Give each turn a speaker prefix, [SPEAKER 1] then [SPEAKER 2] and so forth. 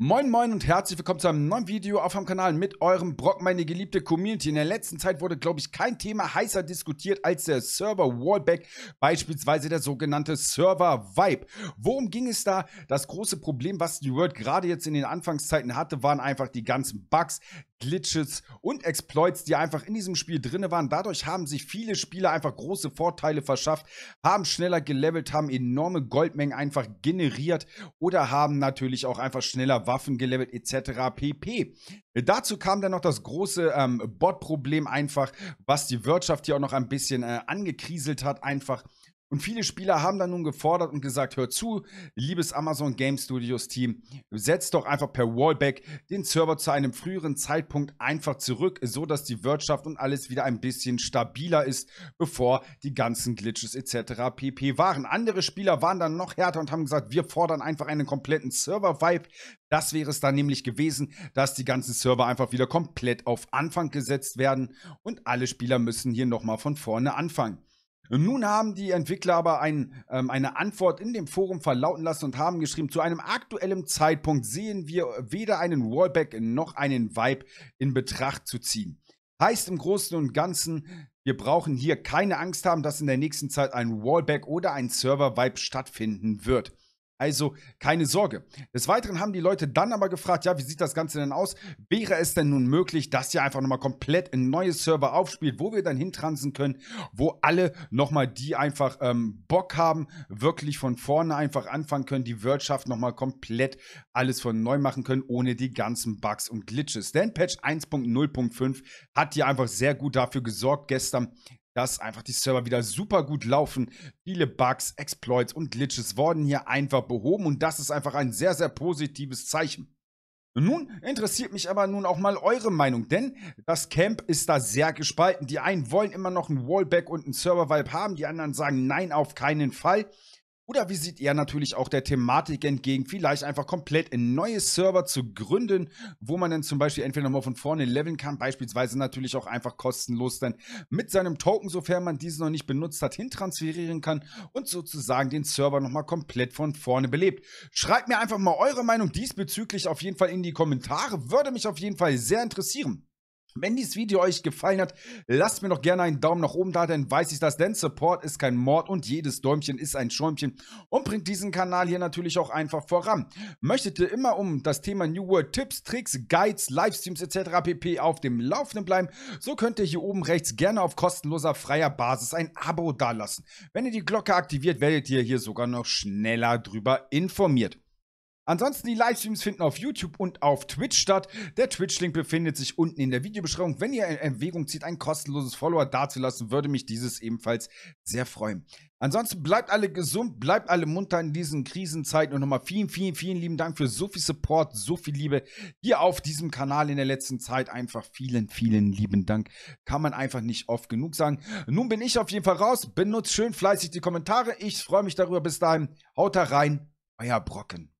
[SPEAKER 1] Moin moin und herzlich willkommen zu einem neuen Video auf dem Kanal mit eurem Brock, meine geliebte Community. In der letzten Zeit wurde, glaube ich, kein Thema heißer diskutiert als der Server Wallback, beispielsweise der sogenannte Server Vibe. Worum ging es da? Das große Problem, was die World gerade jetzt in den Anfangszeiten hatte, waren einfach die ganzen Bugs, Glitches und Exploits, die einfach in diesem Spiel drin waren. Dadurch haben sich viele Spieler einfach große Vorteile verschafft, haben schneller gelevelt, haben enorme Goldmengen einfach generiert oder haben natürlich auch einfach schneller Waffen gelevelt etc. pp. Dazu kam dann noch das große ähm, Bot-Problem einfach, was die Wirtschaft hier auch noch ein bisschen äh, angekriselt hat einfach. Und viele Spieler haben dann nun gefordert und gesagt, hört zu, liebes Amazon Game Studios Team, setzt doch einfach per Wallback den Server zu einem früheren Zeitpunkt einfach zurück, so dass die Wirtschaft und alles wieder ein bisschen stabiler ist, bevor die ganzen Glitches etc. pp waren. Andere Spieler waren dann noch härter und haben gesagt, wir fordern einfach einen kompletten Server-Vibe. Das wäre es dann nämlich gewesen, dass die ganzen Server einfach wieder komplett auf Anfang gesetzt werden und alle Spieler müssen hier nochmal von vorne anfangen nun haben die Entwickler aber ein, ähm, eine Antwort in dem Forum verlauten lassen und haben geschrieben, zu einem aktuellen Zeitpunkt sehen wir weder einen Wallback noch einen Vibe in Betracht zu ziehen. Heißt im Großen und Ganzen, wir brauchen hier keine Angst haben, dass in der nächsten Zeit ein Wallback oder ein Server-Vibe stattfinden wird. Also keine Sorge. Des Weiteren haben die Leute dann aber gefragt, ja, wie sieht das Ganze denn aus? Wäre es denn nun möglich, dass ihr einfach nochmal komplett ein neues Server aufspielt, wo wir dann hintransen können, wo alle nochmal, die einfach ähm, Bock haben, wirklich von vorne einfach anfangen können, die Wirtschaft nochmal komplett alles von neu machen können, ohne die ganzen Bugs und Glitches. Denn Patch 1.0.5 hat hier einfach sehr gut dafür gesorgt gestern, dass einfach die Server wieder super gut laufen. Viele Bugs, Exploits und Glitches wurden hier einfach behoben und das ist einfach ein sehr, sehr positives Zeichen. Nun interessiert mich aber nun auch mal eure Meinung, denn das Camp ist da sehr gespalten. Die einen wollen immer noch ein Wallback und ein Server-Vibe haben, die anderen sagen nein, auf keinen Fall. Oder wie sieht er natürlich auch der Thematik entgegen, vielleicht einfach komplett ein neues Server zu gründen, wo man dann zum Beispiel entweder nochmal von vorne leveln kann, beispielsweise natürlich auch einfach kostenlos dann mit seinem Token, sofern man diesen noch nicht benutzt hat, hintransferieren kann und sozusagen den Server nochmal komplett von vorne belebt. Schreibt mir einfach mal eure Meinung diesbezüglich auf jeden Fall in die Kommentare, würde mich auf jeden Fall sehr interessieren. Wenn dieses Video euch gefallen hat, lasst mir doch gerne einen Daumen nach oben da, denn weiß ich das, denn Support ist kein Mord und jedes Däumchen ist ein Schäumchen und bringt diesen Kanal hier natürlich auch einfach voran. Möchtet ihr immer um das Thema New World Tipps, Tricks, Guides, Livestreams etc. pp. auf dem Laufenden bleiben, so könnt ihr hier oben rechts gerne auf kostenloser freier Basis ein Abo dalassen. Wenn ihr die Glocke aktiviert, werdet ihr hier sogar noch schneller drüber informiert. Ansonsten die Livestreams finden auf YouTube und auf Twitch statt. Der Twitch-Link befindet sich unten in der Videobeschreibung. Wenn ihr in Erwägung zieht, ein kostenloses Follower dazulassen, würde mich dieses ebenfalls sehr freuen. Ansonsten bleibt alle gesund, bleibt alle munter in diesen Krisenzeiten und nochmal vielen, vielen, vielen lieben Dank für so viel Support, so viel Liebe hier auf diesem Kanal in der letzten Zeit. Einfach vielen, vielen lieben Dank. Kann man einfach nicht oft genug sagen. Nun bin ich auf jeden Fall raus. Benutzt schön fleißig die Kommentare. Ich freue mich darüber. Bis dahin, haut da rein, euer Brocken.